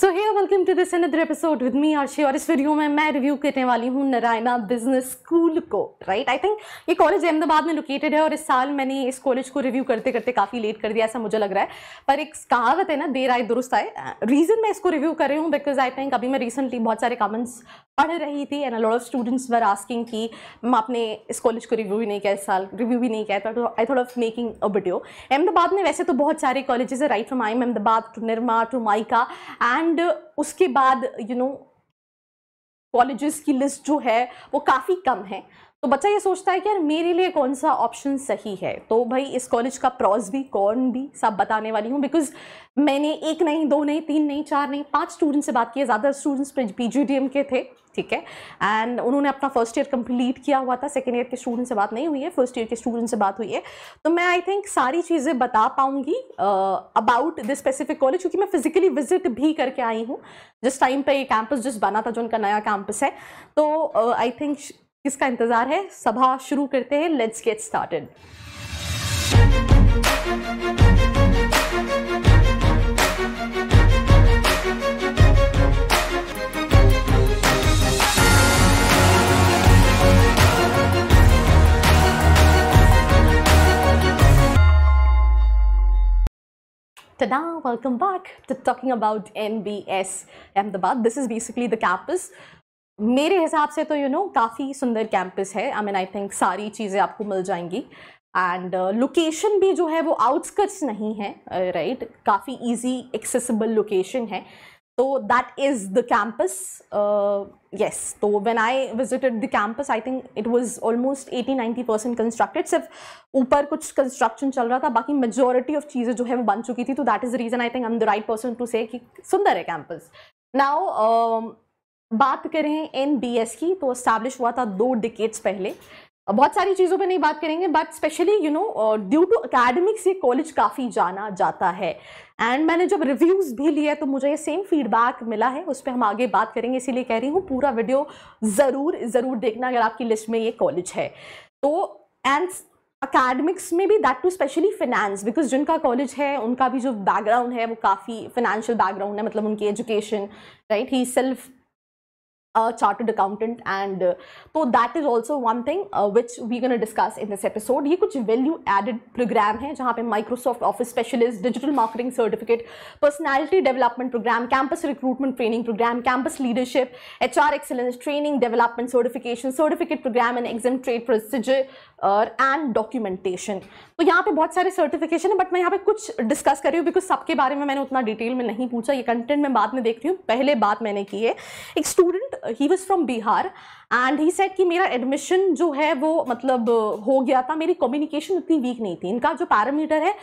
So hey welcome to this another episode with me Aarshi और इस वीडियो में मैं रिव्यू करने वाली हूँ नारायणा बिजनेस स्कूल को राइट आई थिंक ये कॉलेज अहमदाबाद में लोकेटेड है और इस साल मैंने इस कॉलेज को रिव्यू करते करते काफ़ी लेट कर दिया ऐसा मुझे लग रहा है पर एक कहावत है ना देर आए दुरुस्त आए रीज़न मैं इसको रिव्यू कर रही हूँ बिकॉज आई थिंक अभी मैं रिसेंटली बहुत सारे कमेंट्स पढ़ रही थी and a lot of students were asking कि मैम आपने इस कॉलेज को रिव्यू भी नहीं किया इस साल रिव्यू भी नहीं किया तो I thought of making a video Ahmedabad में वैसे तो बहुत सारे कॉलेजेस है right from IIM Ahmedabad to Nirma to MICA and उसके बाद यू नो कॉलेजेस की लिस्ट जो है वो काफ़ी कम है तो बच्चा ये सोचता है कि यार मेरे लिए कौन सा ऑप्शन सही है तो भाई इस कॉलेज का प्रॉस भी कौन भी सब बताने वाली हूँ बिकॉज मैंने एक नहीं दो नहीं तीन नहीं चार नहीं पांच स्टूडेंट से बात की है ज़्यादा स्टूडेंट्स पी के थे ठीक है एंड उन्होंने अपना फर्स्ट ईयर कंप्लीट किया हुआ था सेकेंड ईयर के स्टूडेंट से बात नहीं हुई है फर्स्ट ईयर के स्टूडेंट से बात हुई है तो मैं आई थिंक सारी चीज़ें बता पाऊंगी अबाउट दिस स्पेसिफिक कॉलेज क्योंकि मैं फिजिकली विजिट भी करके आई हूँ जिस टाइम पे ये कैंपस जिस बना था जो उनका नया कैंपस है तो आई uh, थिंक किसका इंतजार है सभा शुरू करते हैं let's get started Ta-da! Welcome back to talking about MBS Ahmedabad. This is basically the campus मेरे हिसाब से तो यू you नो know, काफ़ी सुंदर कैंपस है आई मीन आई थिंक सारी चीज़ें आपको मिल जाएंगी एंड लोकेशन uh, भी जो है वो आउटस्कर्ट्स नहीं है राइट uh, right? काफ़ी ईजी एक्सेसिबल लोकेशन है तो that is the campus yes तो when I visited the campus I think it was almost eighty ninety percent constructed सिर्फ ऊपर कुछ कंस्ट्रक्शन चल रहा था बाकी मेजोरिटी ऑफ चीज़ें जो है वो बन चुकी थी तो that is reason I think I am the right person to say कि सुंदर है कैंपस नाउ बात करें एन की तो इस्टेब्लिश हुआ था दो डिकेट्स पहले बहुत सारी चीज़ों पे नहीं बात करेंगे but specially you know due to academics ये कॉलेज काफ़ी जाना जाता है एंड मैंने जब रिव्यूज़ भी लिया तो मुझे ये सेम फीडबैक मिला है उस पर हम आगे बात करेंगे इसीलिए कह रही हूँ पूरा वीडियो ज़रूर ज़रूर देखना अगर आपकी लिस्ट में ये कॉलेज है तो एंड अकेडमिक्स में भी that too specially finance because जिनका कॉलेज है उनका भी जो बैकग्राउंड है वो काफ़ी फिनेंशियल बैकग्राउंड है मतलब उनकी education right he self a chartered accountant and uh, so that is also one thing uh, which we're going to discuss in this episode ye kuch value added program hai jahan pe Microsoft Office Specialist, Digital Marketing Certificate, Personality Development Program, Campus Recruitment Training Program, Campus Leadership, HR Excellence Training, Development Certification, Certificate Program and Exam Trade Procedure और and documentation तो यहाँ पे बहुत सारे certification है but मैं यहाँ पे कुछ डिस्कस कर रही हूँ बिकॉज सबके बारे में मैंने उतना डिटेल में नहीं पूछा ये कंटेंट मैं बाद में देख रही हूँ पहले बात मैंने की है एक student he was from Bihar and he said कि मेरा एडमिशन जो है वो मतलब uh, हो गया था मेरी कम्युनिकेशन उतनी वीक नहीं थी इनका जो पैरामीटर है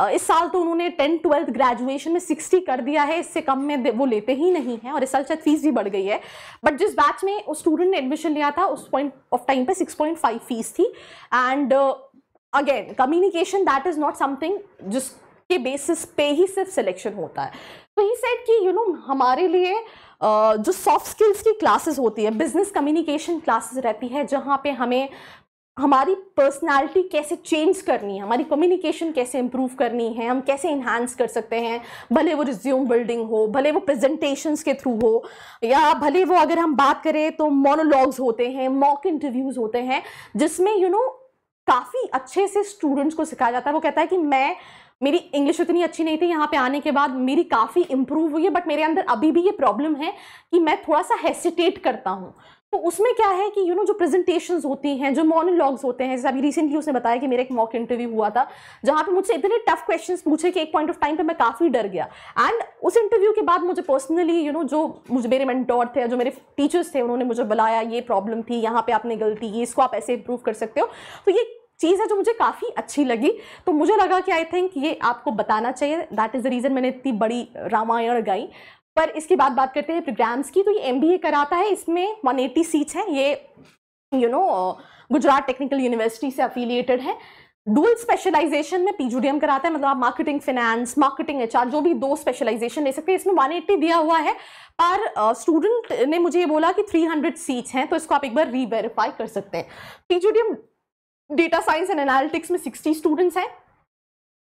uh, इस साल तो उन्होंने टेंथ ट्वेल्थ ग्रेजुएशन में सिक्सटी कर दिया है इससे कम में वो लेते ही नहीं हैं और इस साल शायद फीस भी बढ़ गई है बट जिस बैच में उस स्टूडेंट ने एडमिशन लिया था उस पॉइंट ऑफ टाइम पे सिक्स पॉइंट फाइव फीस थी and again communication that is not something जिसके बेसिस पे ही सिर्फ सिलेक्शन होता है ही सेड कि यू नो हमारे लिए जो सॉफ्ट स्किल्स की क्लासेस होती है बिजनेस कम्युनिकेशन क्लासेस रहती है जहाँ पे हमें हमारी पर्सनालिटी कैसे चेंज करनी है हमारी कम्युनिकेशन कैसे इम्प्रूव करनी है हम कैसे इन्हांस कर सकते हैं भले वो रिज्यूम बिल्डिंग हो भले वो प्रेजेंटेशंस के थ्रू हो या भले वो अगर हम बात करें तो मोनोलॉग्स होते हैं मॉक इंटरव्यूज़ होते हैं जिसमें यू you नो know, काफ़ी अच्छे से स्टूडेंट्स को सिखाया जाता है वो कहता है कि मैं मेरी इंग्लिश उतनी अच्छी नहीं थी यहाँ पे आने के बाद मेरी काफ़ी इम्प्रूव हुई है बट मेरे अंदर अभी भी ये प्रॉब्लम है कि मैं थोड़ा सा हेसिटेट करता हूँ तो उसमें क्या है कि यू you नो know, जो प्रेजेंटेशन होती हैं जो मोनोलॉग्स होते हैं जैसे अभी रिसेंटली उसने बताया कि मेरा एक मॉक इंटरव्यू हुआ था जहाँ पे मुझसे इतने टफ क्वेश्चंस पूछे कि एक पॉइंट ऑफ टाइम पे मैं काफ़ी डर गया एंड उस इंटरव्यू के बाद मुझे पर्सनली यू नो जो मुझे मेरे मैंटॉर थे जो मेरे टीचर्स थे उन्होंने मुझे बुलाया ये प्रॉब्लम थी यहाँ पर आपने गलती की इसको आप ऐसे इंप्रूव कर सकते हो तो ये चीज़ है जो मुझे काफ़ी अच्छी लगी तो मुझे लगा कि आई थिंक ये आपको बताना चाहिए दैट इज़ द रीज़न मैंने इतनी बड़ी रामायण गाई पर इसके बाद बात करते हैं प्रोग्राम्स की तो ये एम कराता है इसमें 180 सीट्स हैं ये you know Gujarat technical university से अफिलिएटेड है डुअल स्पेशलाइजेशन में पीजूडीएम कराता है मतलब आप मार्केटिंग फाइनेंस मार्केटिंग एच जो भी दो स्पेशलाइजेशन ले सकते हैं इसमें 180 दिया हुआ है पर स्टूडेंट ने मुझे ये बोला कि 300 सीट्स हैं तो इसको आप एक बार रीवेरीफाई कर सकते हैं PGDM data science and analytics में 60 स्टूडेंट्स हैं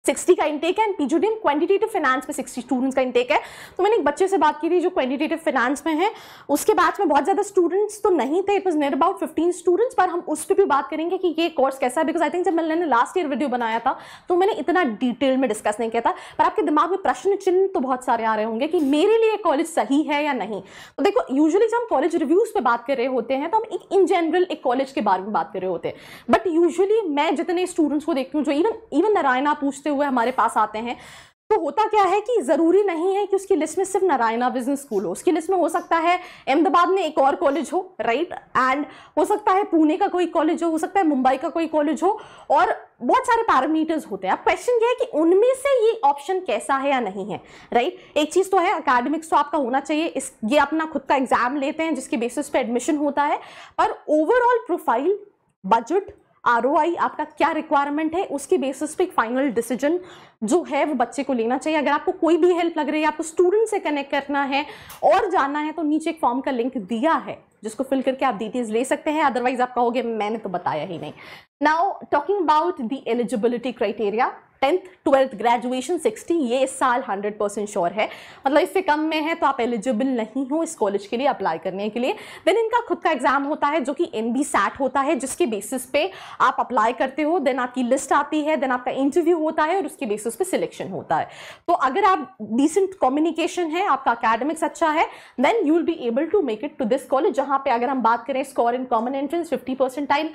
60 का इंटेक है एंड पीजूडीएम क्वांटिटेटिव फाइनेंस में 60 स्टूडेंट्स का इंटेक है तो मैंने एक बच्चे से बात की थी जो क्वांटिटेटिव फाइनेंस में है उसके बैच में बहुत ज़्यादा स्टूडेंट्स तो नहीं थे it was near about 15 students पर हम उस पर भी बात करेंगे कि ये कोर्स कैसा है बिकॉज आई थिंक जब मैंने लास्ट ईयर वीडियो बनाया था तो मैंने इतना डिटेल में डिस्कस नहीं किया था पर आपके दिमाग में प्रश्न चिन्ह तो बहुत सारे आ रहे होंगे कि मेरे लिए कॉलेज सही है या नहीं तो देखो यूजअली जब हम कॉलेज रिव्यूज़ पर बात कर रहे होते हैं तो हम एक इन जनरल एक कॉलेज के बारे में बात कर रहे होते हैं बट यूजली मैं जितने स्टूडेंट्स को देखती हूँ जो इवन इवन नारायणा पूछते हुए हमारे पास आते हैं तो होता क्या है कि ज़रूरी नहीं है कि उसकी लिस्ट में सिर्फ नारायणा बिजनेस स्कूल हो उसकी लिस्ट में हो सकता है अहमदाबाद में एक और कॉलेज हो राइट एंड हो सकता है पुणे का कोई कॉलेज हो हो सकता है मुंबई का कोई कॉलेज हो और बहुत सारे पैरामीटर्स होते हैं अब क्वेश्चन ये है कि उनमें से ये ऑप्शन कैसा है या नहीं है राइट right? एक चीज़ तो है अकेडमिक्स तो आपका होना चाहिए इस ये अपना खुद का एग्जाम लेते हैं जिसके बेसिस पे एडमिशन होता है पर ओवरऑल प्रोफाइल बजट आर आपका क्या रिक्वायरमेंट है उसके बेसिस पे एक फाइनल डिसीजन जो है वो बच्चे को लेना चाहिए अगर आपको कोई भी हेल्प लग रही है आपको स्टूडेंट से कनेक्ट करना है और जानना है तो नीचे एक फॉर्म का लिंक दिया है जिसको फिल करके आप डिटेल्स ले सकते हैं अदरवाइज आप कहोगे मैंने तो बताया ही नहीं now talking about the eligibility criteria tenth twelfth graduation sixty ये इस साल हंड्रेड परसेंट श्योर है मतलब इससे कम में है तो आप एलिजिबल नहीं हो इस कॉलेज के लिए अप्लाई करने के लिए देन इनका खुद का एग्जाम होता है जो कि एन बी सैट होता है जिसके बेसिस पे आप अप्लाई करते हो देन आपकी लिस्ट आती है देन आपका इंटरव्यू होता है और उसके बेसिस पे सिलेक्शन होता है तो अगर आप डिसेंट कम्युनिकेशन है आपका अकेडमिक्स अच्छा है then you will be able to make it to this college जहाँ पे अगर हम बात करें score in common entrance fifty percent time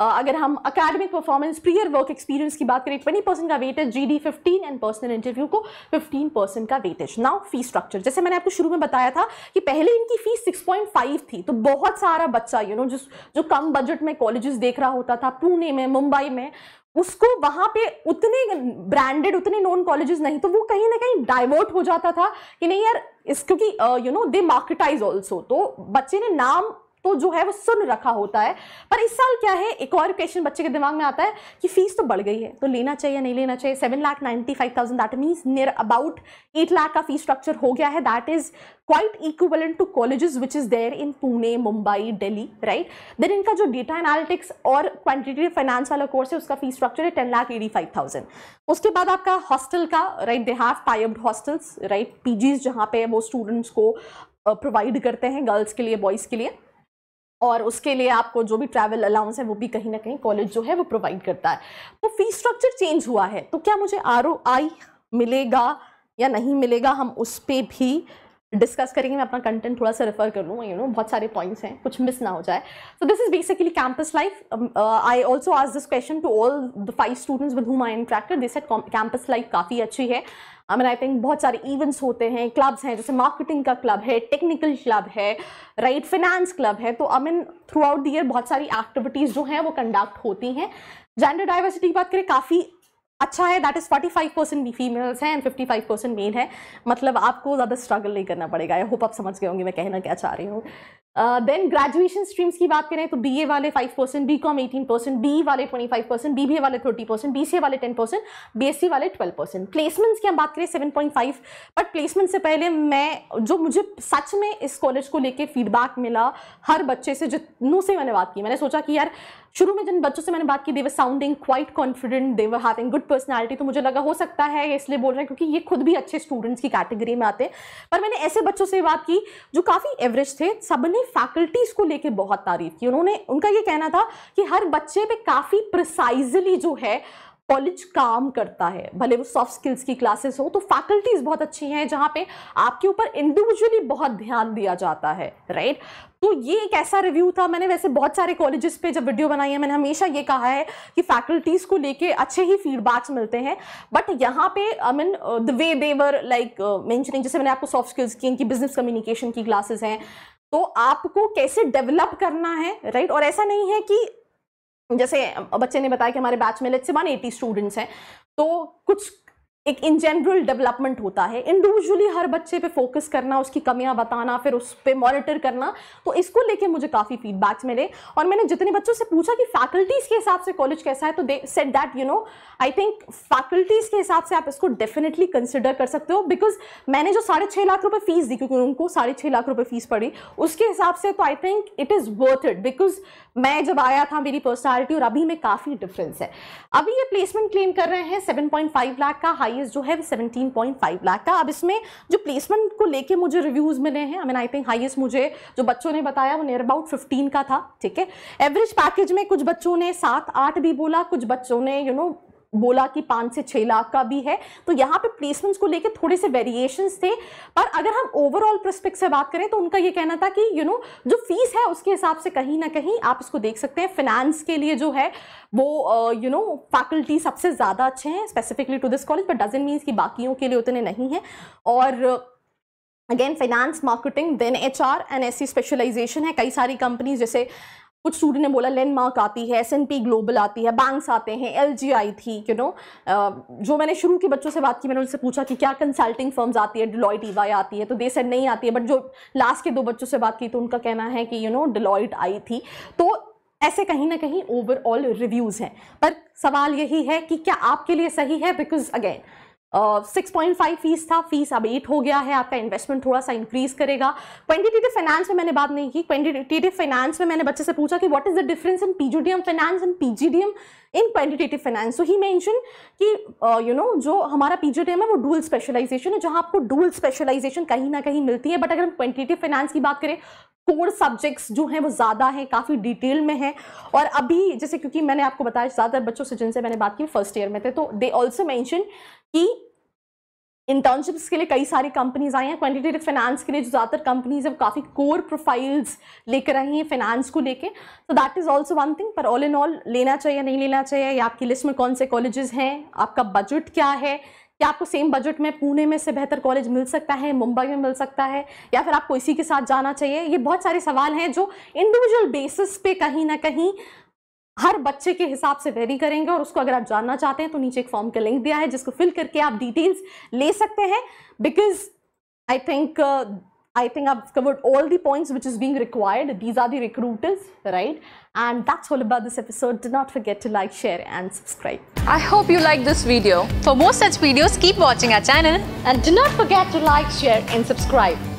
अगर हम academic performance prior work experience की बात करें ट्वेंटी परसेंट का weightage G D fifteen and personal interview को फिफ्टीन परसेंट का वेटेज नाउ फी स्ट्रक्चर जैसे मैंने आपको शुरू में बताया था कि पहले इनकी फीस सिक्स पॉइंट फाइव थी तो बहुत सारा बच्चा यू you नो know, जिस जो कम बजट में कॉलेजेस देख रहा होता था पुणे में मुंबई में उसको वहाँ पे उतने ब्रांडेड उतने नॉन कॉलेजेस नहीं तो वो कहीं ना कहीं डाइवर्ट हो जाता था कि नहीं यार इस क्योंकि you know they marketize also तो बच्चे ने नाम तो जो है वो सुन रखा होता है पर इस साल क्या है एक और क्वेश्चन बच्चे के दिमाग में आता है कि फीस तो बढ़ गई है तो लेना चाहिए नहीं लेना चाहिए seven lakh ninety five thousand that means near about eight lakh का फीस स्ट्रक्चर हो गया है that is quite equivalent to colleges which is there in Pune Mumbai Delhi right then इनका जो डेटा एनालिटिक्स और क्वान्टिटी फाइनेंस वाला कोर्स है उसका फीस स्ट्रक्चर है ten lakh eighty five thousand उसके बाद आपका हॉस्टल का राइट दे हैव टाइब्ड हॉस्टल्स राइट पीजीज जहाँ पे वो स्टूडेंट्स को प्रोवाइड करते हैं गर्ल्स के लिए बॉयज़ के लिए और उसके लिए आपको जो भी ट्रैवल अलाउंस है वो भी कहीं ना कहीं कॉलेज जो है वो प्रोवाइड करता है तो फी स्ट्रक्चर चेंज हुआ है तो क्या मुझे आर मिलेगा या नहीं मिलेगा हम उस पर भी डिस्कस करेंगे मैं अपना कंटेंट थोड़ा सा रेफर कर लूँ यू नो बहुत सारे पॉइंट्स हैं कुछ मिस ना हो जाए so this is basically campus life I also ask this question to all the five students with whom I interacted this at campus life काफ़ी अच्छी है आई मीन आई थिंक बहुत सारे इवेंट्स होते हैं क्लब्स हैं जैसे मार्केटिंग का क्लब है टेक्निकल क्लब है राइट फिनेंस क्लब है तो I mean throughout the year बहुत सारी एक्टिविटीज़ जो हैं वो कंडक्ट होती हैं जेंडर डाइवर्सिटी की बात करें काफ़ी अच्छा है that is five percent females हैं and fifty five percent male है मतलब आपको ज़्यादा स्ट्रगल नहीं करना पड़ेगा आई होप आप समझ गए होंगे मैं कहना क्या चाह रही हूँ देन ग्रेजुएशन स्ट्रीम्स की बात करें तो बी ए वाले five percent B com eighteen percent B वाले twenty five percent B B A वाले thirty percent B C A वाले ten percent B S C वाले ट्वेल्व परसेंट प्लेसमेंट्स की हम बात करें seven point five but placement से पहले मैं जो मुझे सच में इस कॉलेज को लेकर फीडबैक मिला हर बच्चे से जितनों से मैंने बात की मैंने सोचा कि यार शुरू में जिन बच्चों से मैंने बात की they were sounding quite confident they were having good personality तो मुझे लगा हो सकता है इसलिए बोल रहे हैं क्योंकि ये खुद भी अच्छे स्टूडेंट्स की कैटेगरी में आते हैं पर मैंने ऐसे बच्चों से बात की जो काफ़ी एवरेज थे सबने फैकल्टीज़ को लेकर बहुत तारीफ की उन्होंने उनका ये कहना था कि हर बच्चे पर काफ़ी प्रिसाइजली जो है कॉलेज काम करता है भले वो सॉफ्ट स्किल्स की क्लासेस हो तो फैकल्टीज़ बहुत अच्छी हैं जहाँ पे आपके ऊपर इंडिविजुअली बहुत ध्यान दिया जाता है राइट तो ये एक ऐसा रिव्यू था मैंने वैसे बहुत सारे कॉलेजेस पे जब वीडियो बनाई है मैंने हमेशा ये कहा है कि फैकल्टीज़ को लेके अच्छे ही फीडबैक्स मिलते हैं बट यहाँ पे I mean the way they were like mentioning जैसे मैंने आपको सॉफ्ट स्किल्स की इनकी बिजनेस कम्युनिकेशन की क्लासेस हैं तो आपको कैसे डेवलप करना है राइट right? और ऐसा नहीं है कि जैसे बच्चे ने बताया कि हमारे बैच में लेट्स वन एटी स्टूडेंट्स हैं तो कुछ एक इन जनरल डेवलपमेंट होता है इंडिविजुअली हर बच्चे पे फोकस करना उसकी कमियां बताना फिर उस पर मॉनिटर करना तो इसको लेके मुझे काफ़ी फीडबैक्स मिले और मैंने जितने बच्चों से पूछा कि फैकल्टीज़ के हिसाब से कॉलेज कैसा है तो they said that you know I think faculties के हिसाब से आप इसको डेफिनेटली कंसिडर कर सकते हो बिकॉज मैंने जो साढ़े लाख रुपये फ़ीस दी क्योंकि उनको साढ़े लाख रुपये फ़ीस पड़ी उसके हिसाब से तो I think it is worth it because मैं जब आया था मेरी पर्सनैलिटी और अभी में काफ़ी डिफरेंस है अभी ये प्लेसमेंट क्लेम कर रहे हैं सेवन लाख का हाई प्राइस जो है सेवनटीन पॉइंट फाइव लाख का अब इसमें जो प्लेसमेंट को लेके मुझे रिव्यूज़ मिले हैं I mean I think highest मुझे जो बच्चों ने बताया वो नियर अबाउट फिफ्टीन का था ठीक है एवरेज पैकेज में कुछ बच्चों ने सात आठ भी बोला कुछ बच्चों ने यू you नो know, बोला कि पाँच से छः लाख का भी है तो यहाँ पे प्लेसमेंट्स को लेके थोड़े से वेरिएशंस थे पर अगर हम ओवरऑल प्रस्पेक्ट से बात करें तो उनका ये कहना था कि यू you नो know, जो फीस है उसके हिसाब से कहीं ना कहीं आप इसको देख सकते हैं फिनेंस के लिए जो है वो यू नो फैकल्टी सबसे ज़्यादा अच्छे हैं specifically to this college but doesn't means कि बाकियों के लिए उतने नहीं हैं और again finance marketing then HR and ऐसी स्पेशलाइजेशन है कई सारी कंपनीज जैसे कुछ स्टूडेंट ने बोला लैंडमार्क आती है एस एन पी ग्लोबल आती है बैंक्स आते हैं एल जी आई थी यू you नो know, जो मैंने शुरू के बच्चों से बात की मैंने उनसे पूछा कि क्या कंसल्टिंग फर्म्स आती है डिलॉइट ई आती है तो दे सेड नहीं आती है बट जो लास्ट के दो बच्चों से बात की तो उनका कहना है कि यू नो डिलॉइट आई थी तो ऐसे कहीं ना कहीं ओवरऑल रिव्यूज़ हैं पर सवाल यही है कि क्या आपके लिए सही है because again six point five fees था फीस अब एट हो गया है आपका इन्वेस्टमेंट थोड़ा सा इंक्रीज करेगा क्वेंटिटेटिव फाइनेंस में मैंने बात नहीं की क्वेंटिटेटिव फाइनेंस में मैंने बच्चे से पूछा कि what is the difference in PGDM finance and PGDM in quantitative finance तो ही मैंशन कि यू uh, नो जो हमारा पीजीटीएम है वो डूल स्पेशलाइजेशन है जहाँ आपको डूल स्पेशलाइजेशन कहीं ना कहीं मिलती है बट अगर हम क्वान्टिटेटिव फाइनेंस की बात करें कोर सब्जेक्ट्स जो हैं वो ज़्यादा हैं काफ़ी डिटेल में हैं और अभी जैसे क्योंकि मैंने आपको बताया ज़्यादातर बच्चों से जिनसे मैंने बात की फर्स्ट ईयर में थे तो दे ऑल्सो मैंशन कि इंटर्नशिप्स के लिए कई सारी कंपनीज आई हैं क्वान्टिटेटिव फाइनेंस के लिए जो ज़्यादातर कंपनीज है वो काफ़ी कोर प्रोफाइल्स लेकर आई हैं फाइनेंस को लेके तो that is also one thing पर ऑल इन ऑल लेना चाहिए नहीं लेना चाहिए या आपकी लिस्ट में कौन से कॉलेजेस हैं आपका बजट क्या है क्या आपको सेम बजट में पुणे में से बेहतर कॉलेज मिल सकता है मुंबई में मिल सकता है या फिर आपको इसी के साथ जाना चाहिए ये बहुत सारे सवाल हैं जो इंडिविजुअल बेसिस पे कहीं ना कहीं हर बच्चे के हिसाब से वेरी करेंगे और उसको अगर आप जानना चाहते हैं तो नीचे एक फॉर्म का लिंक दिया है जिसको फिल करके आप डिटेल्स ले सकते हैं because I think I think I've covered all the points which is being required. These are the recruiters, right? And that's all about this episode. Do not forget to like, share and subscribe. I hope you like this video. For more such videos, keep watching our channel. And do not forget to like, share and subscribe.